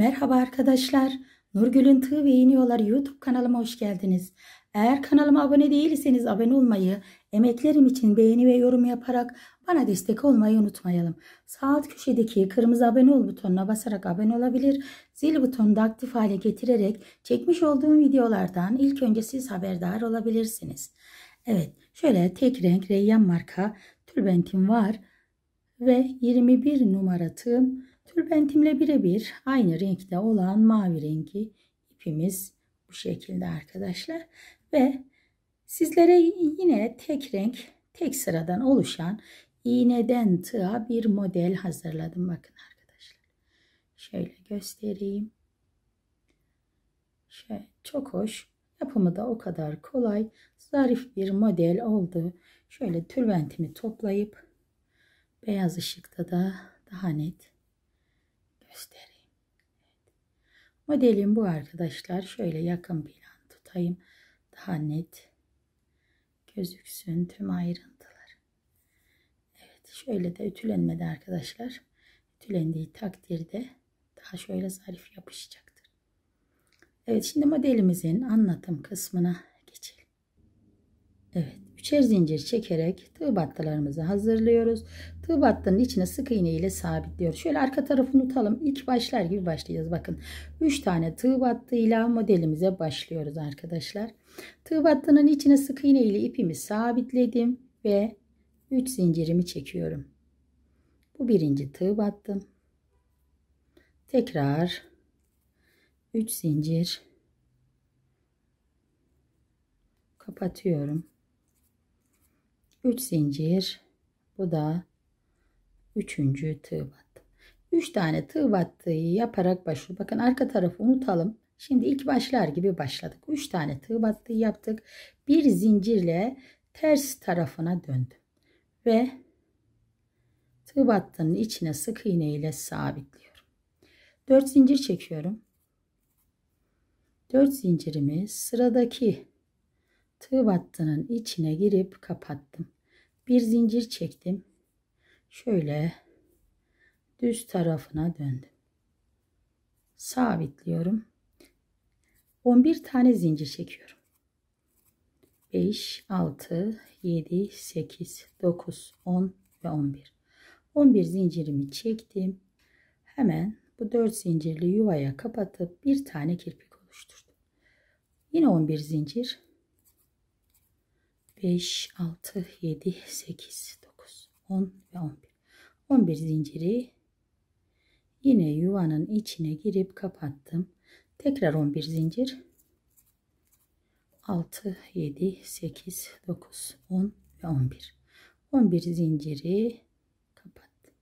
Merhaba arkadaşlar. Nurgül'ün Tığ ve İğniyorlar YouTube kanalıma hoş geldiniz. Eğer kanalıma abone değilseniz abone olmayı, emeklerim için beğeni ve yorum yaparak bana destek olmayı unutmayalım. Sağ alt köşedeki kırmızı abone ol butonuna basarak abone olabilir, zil butonunu da aktif hale getirerek çekmiş olduğum videolardan ilk önce siz haberdar olabilirsiniz. Evet, şöyle tek renk Reyyan marka tülbentim var ve 21 numara tığım Tülbentimle birebir aynı renkte olan mavi rengi ipimiz bu şekilde arkadaşlar. Ve sizlere yine tek renk tek sıradan oluşan iğneden tığa bir model hazırladım bakın arkadaşlar. Şöyle göstereyim. Şöyle, çok hoş. Yapımı da o kadar kolay. Zarif bir model oldu. Şöyle tülbentimi toplayıp beyaz ışıkta da daha net göstereyim. Evet. Modelim bu arkadaşlar. Şöyle yakın plan tutayım. Daha net gözüksün tüm ayrıntılar. Evet şöyle de ütülenmedi arkadaşlar. Ütülendiği takdirde daha şöyle zarif yapışacaktır. Evet şimdi modelimizin anlatım kısmına geçelim. Evet üçer zincir çekerek tığ battılarımızı hazırlıyoruz. Tığ battının içine sık iğne ile sabitliyoruz. Şöyle arka tarafını tutalım. İlk başlar gibi başlayacağız. Bakın 3 tane tığ battıyla modelimize başlıyoruz arkadaşlar. Tığ battının içine sık iğne ile ipimi sabitledim ve 3 zincirimi çekiyorum. Bu birinci tığ battım. Tekrar 3 zincir kapatıyorum. 3 zincir bu da 3. tığ battı. 3 tane tığ battığı yaparak başlıyor. Bakın arka tarafı unutalım. Şimdi ilk başlar gibi başladık. 3 tane tığ battığı yaptık. Bir zincirle ters tarafına döndüm. Ve tığ battığının içine sık iğne ile sabitliyorum. 4 zincir çekiyorum. 4 zincirimi sıradaki tığ battının içine girip kapattım. Bir zincir çektim. Şöyle düz tarafına döndüm. Sabitliyorum. 11 tane zincir çekiyorum. 5, 6, 7, 8, 9, 10 ve 11. 11 zincirimi çektim. Hemen bu 4 zincirli yuvaya kapatıp bir tane kirpik oluşturdum. Yine 11 zincir 5, 6, 7, 8, 9, 10 ve 11. 11 zinciri yine yuvanın içine girip kapattım. Tekrar 11 zincir. 6, 7, 8, 9, 10 ve 11. 11 zinciri kapattım.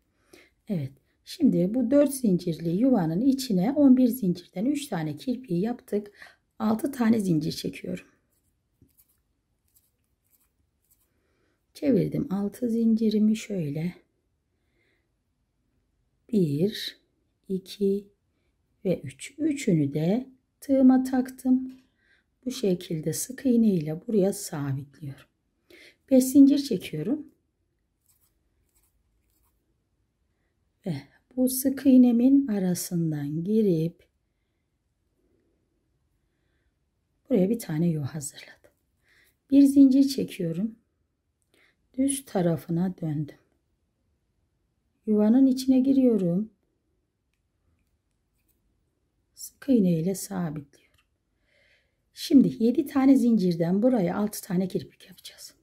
Evet. Şimdi bu 4 zincirli yuvanın içine 11 zincirden 3 tane kirpiği yaptık. 6 tane zincir çekiyorum. çevirdim altı zincirimi şöyle 1 2 ve 3 üçünü de tığıma taktım bu şekilde sık iğne ile buraya sabitliyorum 5 zincir çekiyorum ve bu sık iğnemin arasından girip buraya bir tane yuva hazırladım bir zincir çekiyorum düz tarafına döndüm. Yuvanın içine giriyorum. Sık iğne ile sabitliyorum. Şimdi 7 tane zincirden buraya 6 tane kirpik yapacağız.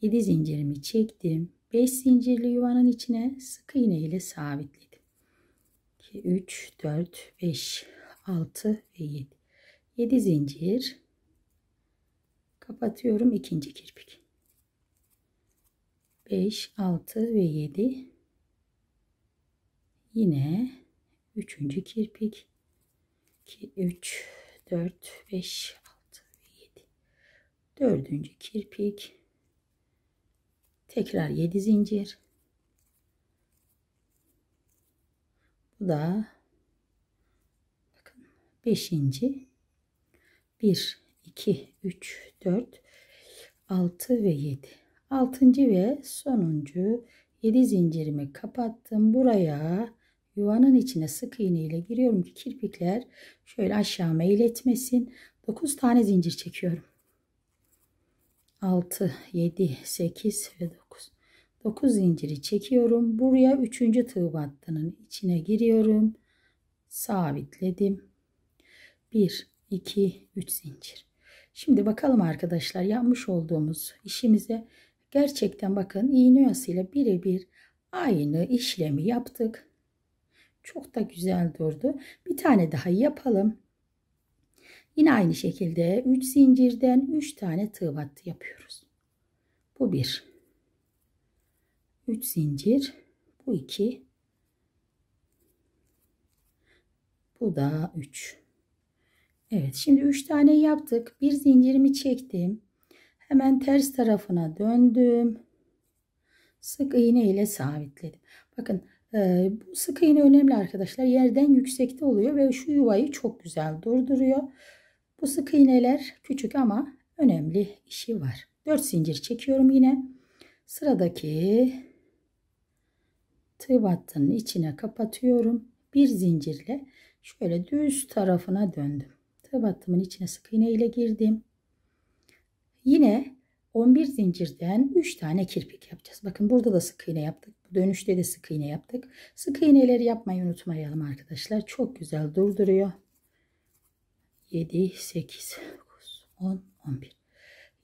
7 zincirimi çektim. 5 zincirli yuvanın içine sık iğne ile sabitledim. 2, 3, 4, 5, 6 ve 7. 7 zincir. Kapatıyorum ikinci kirpik. 5, 6 ve 7. Yine 3. kirpik. 2, 3, 4, 5, 6 ve 7. 4. kirpik. Tekrar 7 zincir. Bu da 5. 1 2 3 4 6 ve 7. Altıncı ve sonuncu 7 zincirimi kapattım. Buraya yuvanın içine sık iğne ile giriyorum ki kirpikler şöyle aşağı meyletmesin. 9 tane zincir çekiyorum. 6, 7, 8 ve 9. 9 zinciri çekiyorum. Buraya 3. tığ battının içine giriyorum. Sabitledim. 1, 2, 3 zincir. Şimdi bakalım arkadaşlar yapmış olduğumuz işimize Gerçekten bakın iğne oyasıyla birebir aynı işlemi yaptık. Çok da güzel durdu. Bir tane daha yapalım. Yine aynı şekilde 3 zincirden 3 tane tığ battı yapıyoruz. Bu 1. 3 zincir. Bu 2. Bu da 3. Evet şimdi 3 tane yaptık. Bir zincirimi çektim. Hemen ters tarafına döndüm. Sık iğne ile sabitledim. Bakın e, bu sık iğne önemli arkadaşlar. Yerden yüksekte oluyor ve şu yuvayı çok güzel durduruyor. Bu sık iğneler küçük ama önemli işi var. 4 zincir çekiyorum yine. Sıradaki tığ battının içine kapatıyorum. Bir zincirle şöyle düz tarafına döndüm. Tığ battımın içine sık iğne ile girdim. Yine 11 zincirden 3 tane kirpik yapacağız. Bakın burada da sık iğne yaptık. Dönüşte de sık iğne yaptık. Sık iğneleri yapmayı unutmayalım arkadaşlar. Çok güzel durduruyor. 7, 8, 9, 10, 11.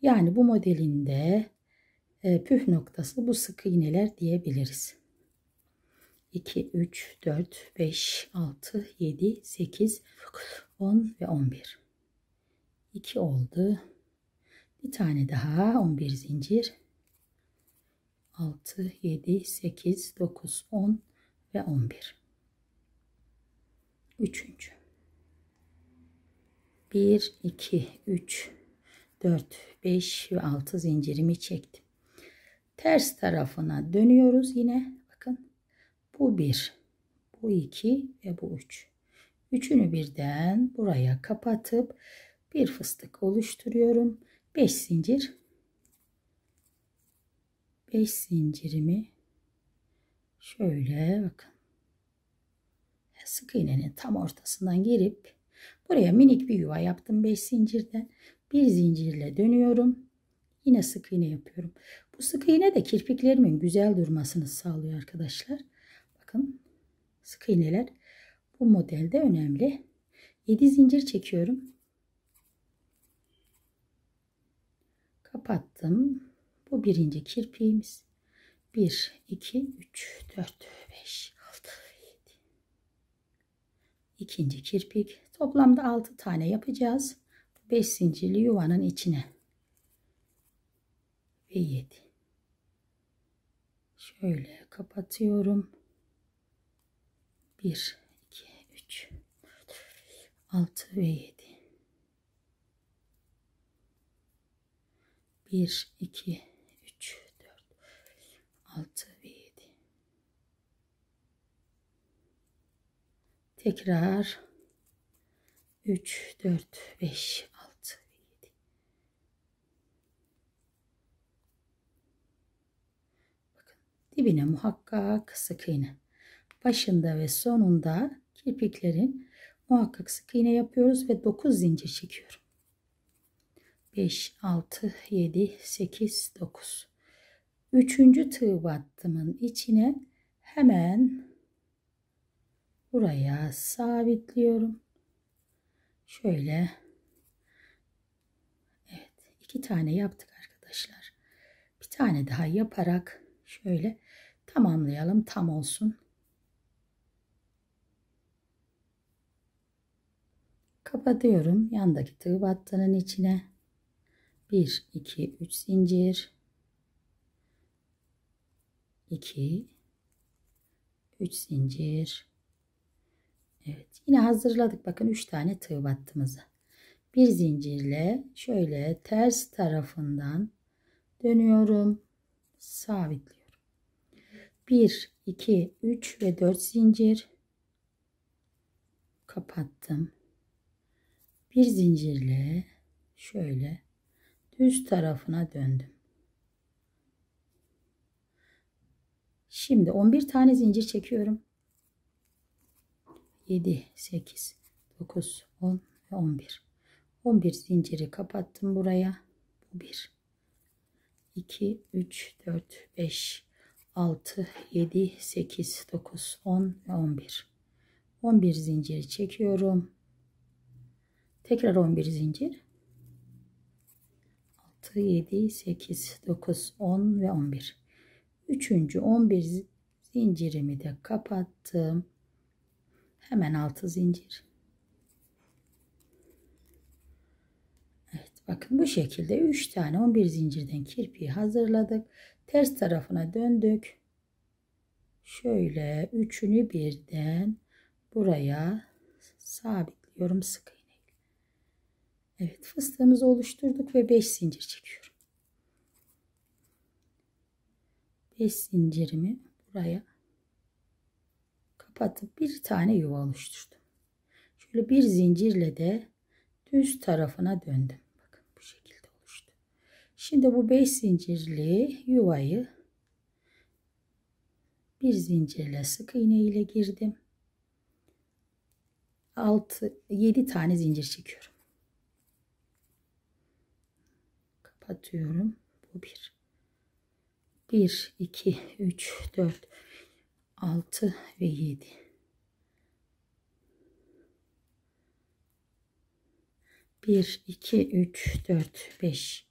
Yani bu modelinde e, püf noktası bu sık iğneler diyebiliriz. 2, 3, 4, 5, 6, 7, 8, 9, 10 ve 11. 2 oldu. Bir tane daha 11 zincir. 6, 7, 8, 9, 10 ve 11. Üçüncü. 1, 2, 3, 4, 5 ve 6 zincirimi çektim. Ters tarafına dönüyoruz yine. Bakın bu 1, bu 2 ve bu 3. Üç. Üçünü birden buraya kapatıp bir fıstık oluşturuyorum. 5 zincir 5 zincirimi şöyle bakın sık iğnenin tam ortasından girip buraya minik bir yuva yaptım 5 zincirden bir zincirle dönüyorum yine sık iğne yapıyorum bu sık iğne de kirpiklerimin güzel durmasını sağlıyor arkadaşlar bakın sık iğneler bu modelde önemli 7 zincir çekiyorum kapattım. Bu birinci kirpiğimiz. 1, 2, 3, 4, 5, 6, 7. İkinci kirpik. Toplamda 6 tane yapacağız. 5 zincirli yuvanın içine. Ve 7. Şöyle kapatıyorum. 1, 2, 3, 4, 6 ve 7. 1, 2, 3, 4, 6 ve 7. Tekrar 3, 4, 5, 6 ve 7. Bakın dibine muhakkak sık iğne. Başında ve sonunda kirpiklerin muhakkak sık iğne yapıyoruz ve 9 zincir çekiyorum. 5, 6, 7, 8, 9. Üçüncü tığ battımın içine hemen buraya sabitliyorum. Şöyle evet iki tane yaptık arkadaşlar. Bir tane daha yaparak şöyle tamamlayalım tam olsun. Kapatıyorum yandaki tığ battının içine. 1 2 3 zincir 2 3 zincir Evet yine hazırladık bakın 3 tane tığ battığımızı bir zincirle şöyle ters tarafından dönüyorum sabitliyorum 1 2 3 ve 4 zincir kapattım bir zincirle şöyle düz tarafına döndüm. Şimdi 11 tane zincir çekiyorum. 7, 8, 9, 10 ve 11. 11 zinciri kapattım buraya. Bu 1. 2, 3, 4, 5, 6, 7, 8, 9, 10 ve 11. 11 zinciri çekiyorum. Tekrar 11 zincir. 6, 7, 8, 9, 10 ve 11. Üçüncü 11 zincirimi de kapattım. Hemen 6 zincir. Evet bakın bu şekilde 3 tane 11 zincirden kirpiği hazırladık. Ters tarafına döndük. Şöyle üçünü birden buraya sabitliyorum sıkı Evet fıstığımızı oluşturduk ve 5 zincir çekiyorum. 5 zincirimi buraya kapatıp bir tane yuva oluşturdum. Şöyle bir zincirle de düz tarafına döndüm. Bakın bu şekilde oluştu. Şimdi bu 5 zincirli yuvayı bir zincirle sık iğne ile girdim. 6 7 tane zincir çekiyorum. Atıyorum. Bu bir. 1, 2, 3, 4, 6 ve 7. Bir, iki, üç, dört, beş,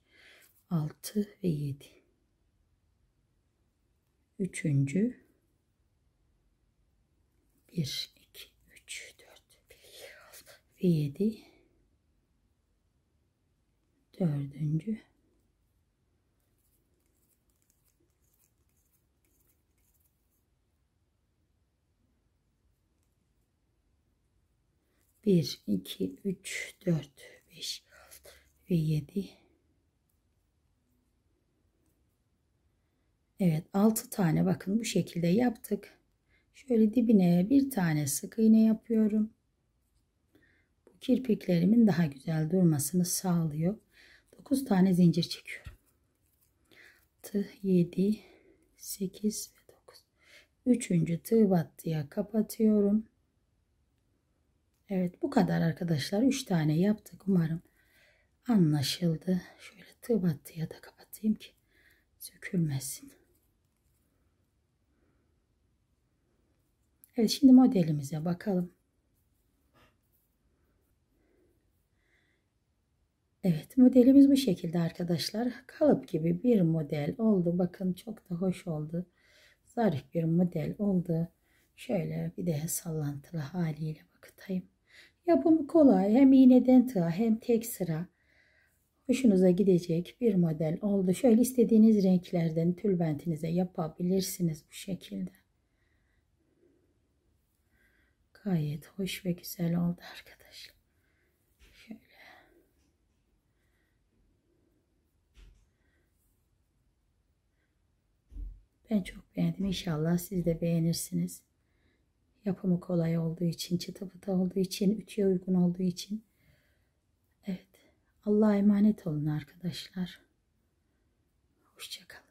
altı ve yedi. Üçüncü. Bir, iki, üç, dört, beş, altı ve yedi. Dördüncü. 1, 2, 3, 4, 5 ve 7. Evet 6 tane bakın bu şekilde yaptık. Şöyle dibine bir tane sık iğne yapıyorum. Bu kirpiklerimin daha güzel durmasını sağlıyor. 9 tane zincir çekiyorum. 6, 7, 8 ve 9. Üçüncü tığ battıya kapatıyorum. Evet bu kadar arkadaşlar. 3 tane yaptık. Umarım anlaşıldı. Şöyle tığ battı ya da kapatayım ki sökülmesin. Evet şimdi modelimize bakalım. Evet modelimiz bu şekilde arkadaşlar. Kalıp gibi bir model oldu. Bakın çok da hoş oldu. Zarif bir model oldu. Şöyle bir de sallantılı haliyle bakıtayım. Yapımı kolay. Hem iğneden tığa hem tek sıra. Hoşunuza gidecek bir model oldu. Şöyle istediğiniz renklerden tülbentinize yapabilirsiniz bu şekilde. Gayet hoş ve güzel oldu arkadaşlar. Şöyle. Ben çok beğendim. İnşallah siz de beğenirsiniz. Yapımı kolay olduğu için, çıtı pıtı olduğu için, ütüye uygun olduğu için. Evet. Allah'a emanet olun arkadaşlar. Hoşçakalın.